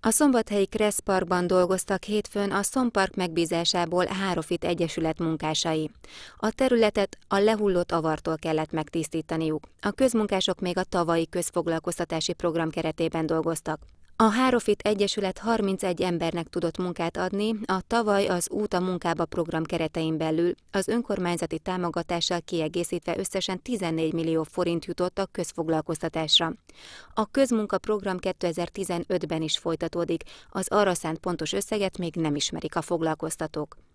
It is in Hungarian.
A szombathelyi Kressz Parkban dolgoztak hétfőn a Szompark megbízásából Hárofit Egyesület munkásai. A területet a lehullott avartól kellett megtisztítaniuk. A közmunkások még a tavalyi közfoglalkoztatási program keretében dolgoztak. A Hárofit Egyesület 31 embernek tudott munkát adni a tavaly az Út a munkába program keretein belül, az önkormányzati támogatással kiegészítve összesen 14 millió forint jutott a közfoglalkoztatásra. A közmunka program 2015-ben is folytatódik, az arra szánt pontos összeget még nem ismerik a foglalkoztatók.